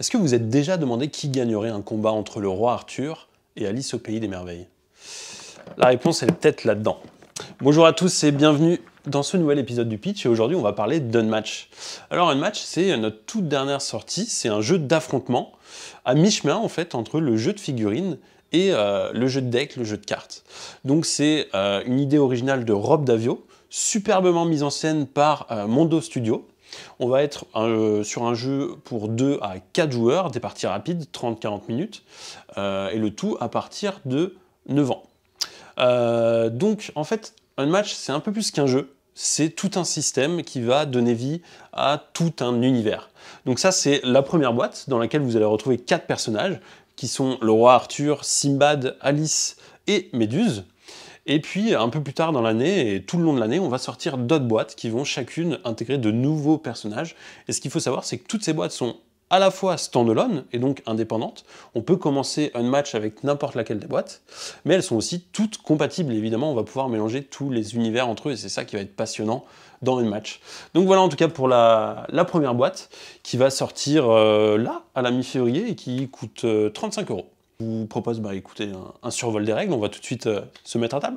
Est-ce que vous êtes déjà demandé qui gagnerait un combat entre le roi Arthur et Alice au pays des merveilles La réponse est peut-être là-dedans. Bonjour à tous et bienvenue dans ce nouvel épisode du Pitch et aujourd'hui on va parler d'Unmatch. Alors Unmatch c'est notre toute dernière sortie, c'est un jeu d'affrontement à mi-chemin en fait entre le jeu de figurines et euh, le jeu de deck, le jeu de cartes. Donc c'est euh, une idée originale de Rob Davio, superbement mise en scène par euh, Mondo Studio, on va être euh, sur un jeu pour 2 à 4 joueurs, des parties rapides, 30-40 minutes, euh, et le tout à partir de 9 ans. Euh, donc en fait, un match, c'est un peu plus qu'un jeu, c'est tout un système qui va donner vie à tout un univers. Donc ça, c'est la première boîte dans laquelle vous allez retrouver quatre personnages, qui sont le roi Arthur, Simbad, Alice et Méduse. Et puis, un peu plus tard dans l'année, et tout le long de l'année, on va sortir d'autres boîtes qui vont chacune intégrer de nouveaux personnages. Et ce qu'il faut savoir, c'est que toutes ces boîtes sont à la fois standalone et donc indépendantes. On peut commencer un match avec n'importe laquelle des boîtes, mais elles sont aussi toutes compatibles. Évidemment, on va pouvoir mélanger tous les univers entre eux et c'est ça qui va être passionnant dans un match. Donc voilà en tout cas pour la, première boîte qui va sortir euh, là à la mi-février et qui coûte 35 euh, euros. Je vous propose, bah, un, survol des règles. On va tout de suite euh, se mettre à table.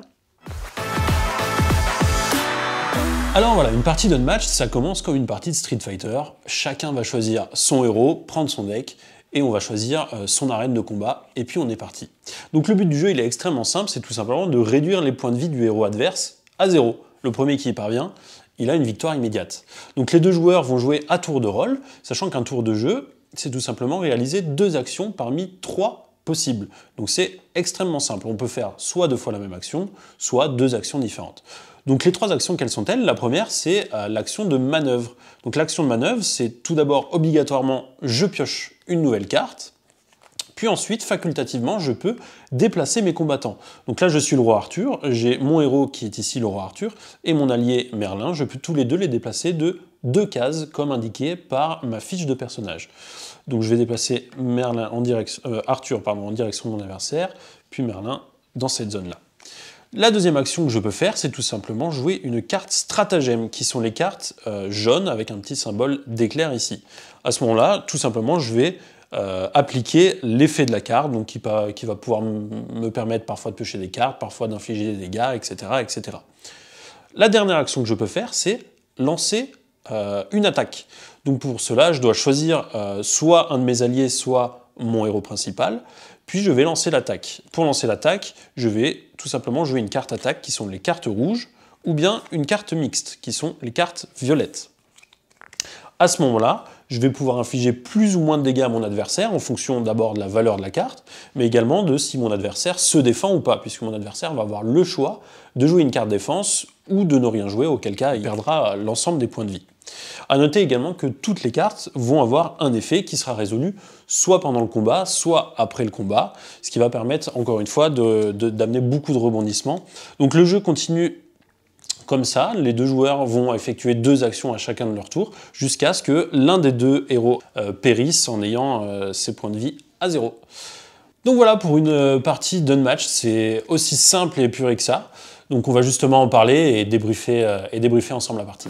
Alors voilà, une partie d'un match, ça commence comme une partie de Street Fighter. Chacun va choisir son héros, prendre son deck, et on va choisir euh, son arène de combat, et puis on est parti. Donc le but du jeu, il est extrêmement simple, c'est tout simplement de réduire les points de vie du héros adverse à zéro. Le premier qui y parvient, il a une victoire immédiate. Donc les deux joueurs vont jouer à tour de rôle, sachant qu'un tour de jeu, c'est tout simplement réaliser deux actions parmi trois possible. Donc c'est extrêmement simple. On peut faire soit deux fois la même action, soit deux actions différentes. Donc les trois actions, quelles sont-elles La première, c'est euh, l'action de manœuvre. Donc l'action de manœuvre, c'est tout d'abord obligatoirement je pioche une nouvelle carte, puis ensuite facultativement je peux déplacer mes combattants. Donc là je suis le roi Arthur, j'ai mon héros qui est ici le roi Arthur et mon allié Merlin, je peux tous les deux les déplacer de deux cases comme indiqué par ma fiche de personnage. Donc je vais déplacer Merlin en direction, euh, Arthur pardon, en direction de mon adversaire, puis Merlin dans cette zone-là. La deuxième action que je peux faire, c'est tout simplement jouer une carte stratagème, qui sont les cartes euh, jaunes avec un petit symbole d'éclair ici. À ce moment-là, tout simplement, je vais euh, appliquer l'effet de la carte, donc qui, qui va pouvoir me permettre parfois de piocher des cartes, parfois d'infliger des dégâts, etc., etc. La dernière action que je peux faire, c'est lancer euh, une attaque. Donc pour cela, je dois choisir euh, soit un de mes alliés, soit mon héros principal, puis je vais lancer l'attaque. Pour lancer l'attaque, je vais tout simplement jouer une carte attaque qui sont les cartes rouges, ou bien une carte mixte qui sont les cartes violettes. À ce moment-là, je vais pouvoir infliger plus ou moins de dégâts à mon adversaire en fonction d'abord de la valeur de la carte, mais également de si mon adversaire se défend ou pas, puisque mon adversaire va avoir le choix de jouer une carte défense ou de ne rien jouer, auquel cas il perdra l'ensemble des points de vie. A noter également que toutes les cartes vont avoir un effet qui sera résolu soit pendant le combat, soit après le combat, ce qui va permettre encore une fois d'amener beaucoup de rebondissements. Donc le jeu continue comme ça, les deux joueurs vont effectuer deux actions à chacun de leur tour, jusqu'à ce que l'un des deux héros euh, périsse en ayant euh, ses points de vie à zéro. Donc voilà pour une euh, partie d'un match, c'est aussi simple et puré que ça. Donc on va justement en parler et et débriefer ensemble la partie.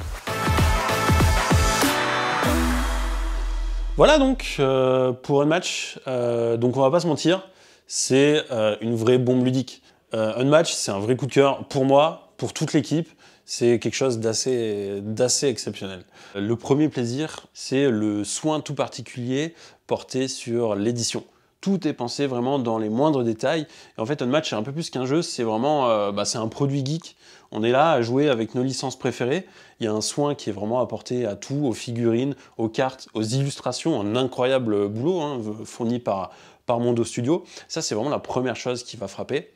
Voilà donc euh, pour un match, euh, donc on va pas se mentir, c'est euh, une vraie bombe ludique. un match, c'est un vrai coup de cœur pour moi, pour toute l'équipe, c'est quelque chose d'assez exceptionnel. Le premier plaisir, c'est le soin tout particulier porté sur l'édition tout est pensé vraiment dans les moindres détails. Et en fait, match c'est un peu plus qu'un jeu, c'est vraiment euh, bah, un produit geek. On est là à jouer avec nos licences préférées. Il y a un soin qui est vraiment apporté à tout, aux figurines, aux cartes, aux illustrations, un incroyable boulot hein, fourni par, par Mondo Studio. Ça, c'est vraiment la première chose qui va frapper.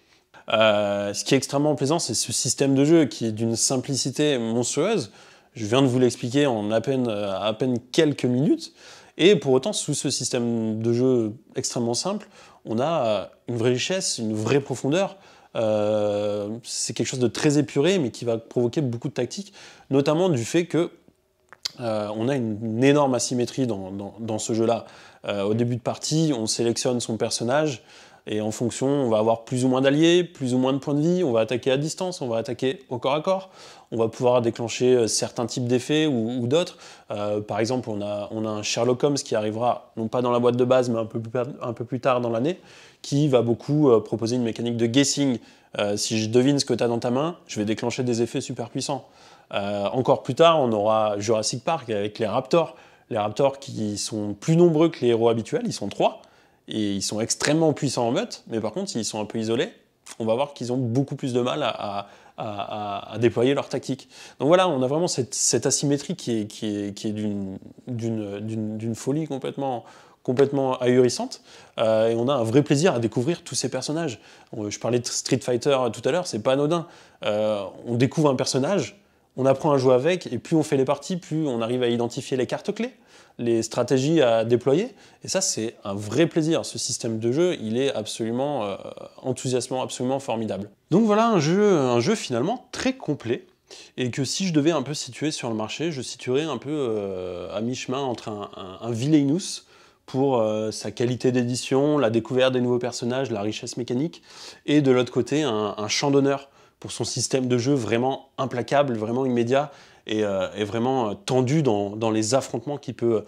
Euh, ce qui est extrêmement plaisant, c'est ce système de jeu qui est d'une simplicité monstrueuse. Je viens de vous l'expliquer en peine, euh, à peine quelques minutes. Et pour autant, sous ce système de jeu extrêmement simple, on a euh, une vraie richesse, une vraie profondeur. Euh, c'est quelque chose de très épuré, mais qui va provoquer beaucoup de tactiques, notamment du fait que euh, on a une, énorme asymétrie dans, ce jeu-là. au début de partie, on sélectionne son personnage, et en fonction, on va avoir plus ou moins d'alliés, plus ou moins de points de vie, on va attaquer à distance, on va attaquer au corps à corps, on va pouvoir déclencher euh, certains types d'effets ou, d'autres. Euh, par exemple, on a, on a un Sherlock Holmes qui arrivera, non pas dans la boîte de base, mais un peu plus, un peu plus tard dans l'année, qui va beaucoup euh, proposer une mécanique de guessing. si je devine ce que tu as dans ta main, je vais déclencher des effets super puissants. encore plus tard, on aura Jurassic Park avec les Raptors. Les Raptors qui sont plus nombreux que les héros habituels, ils sont trois et ils sont extrêmement puissants en meute, mais par contre, s'ils sont un peu isolés, on va voir qu'ils ont beaucoup plus de mal à, déployer leur tactique. Donc voilà, on a vraiment cette, asymétrie qui est, d'une folie complètement, ahurissante. Euh, et on a un vrai plaisir à découvrir tous ces personnages. Euh, je parlais de Street Fighter tout à l'heure, c'est pas anodin. Euh, on découvre un personnage, on apprend à jouer avec, et plus on fait les parties, plus on arrive à identifier les cartes clés, les stratégies à déployer. Et ça, c'est un vrai plaisir. Ce système de jeu, il est absolument euh, enthousiasmant, absolument formidable. Donc voilà un jeu, un jeu finalement très complet, et que si je devais un peu situer sur le marché, je situerais un peu euh, à mi-chemin entre un, un, pour euh, sa qualité d'édition, la découverte des nouveaux personnages, la richesse mécanique, et de l'autre côté un champ d'honneur pour son système de jeu vraiment implacable, vraiment immédiat et, euh, vraiment euh, tendu dans, les affrontements qu'il peut,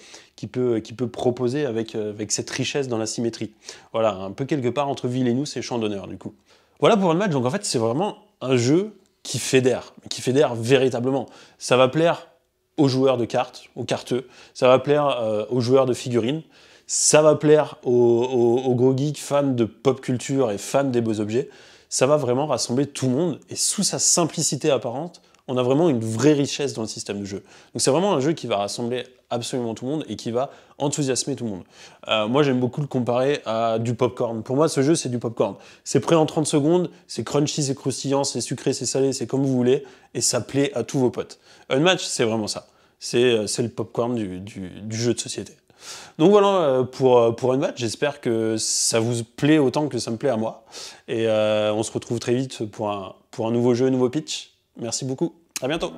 proposer euh, avec, cette richesse dans la symétrie. Voilà, un peu quelque part entre Villenous et Champ d'honneur du coup. Voilà pour le match, donc en fait c'est vraiment un jeu qui fédère, qui fédère véritablement. Ça va plaire aux joueurs de cartes, aux carteux, ça va plaire aux joueurs de figurines, ça va plaire aux, aux, gros geeks fans de pop culture et fans des beaux objets, ça va vraiment rassembler tout le monde et sous sa simplicité apparente, on a vraiment une vraie richesse dans le système de jeu. Donc c'est vraiment un jeu qui va rassembler absolument tout le monde et qui va enthousiasmer tout le monde. Euh, moi j'aime beaucoup le comparer à du popcorn. Pour moi ce jeu c'est du popcorn. C'est prêt en 30 secondes, c'est crunchy, c'est croustillant, c'est sucré, c'est salé, c'est comme vous voulez et ça plaît à tous vos potes. Un match c'est vraiment ça. Euh, c'est le popcorn du, du jeu de société. Donc voilà euh, pour, euh, pour match. j'espère que ça vous plaît autant que ça me plaît à moi. Et euh, on se retrouve très vite pour un, pour un nouveau jeu, un nouveau pitch. Merci beaucoup, à bientôt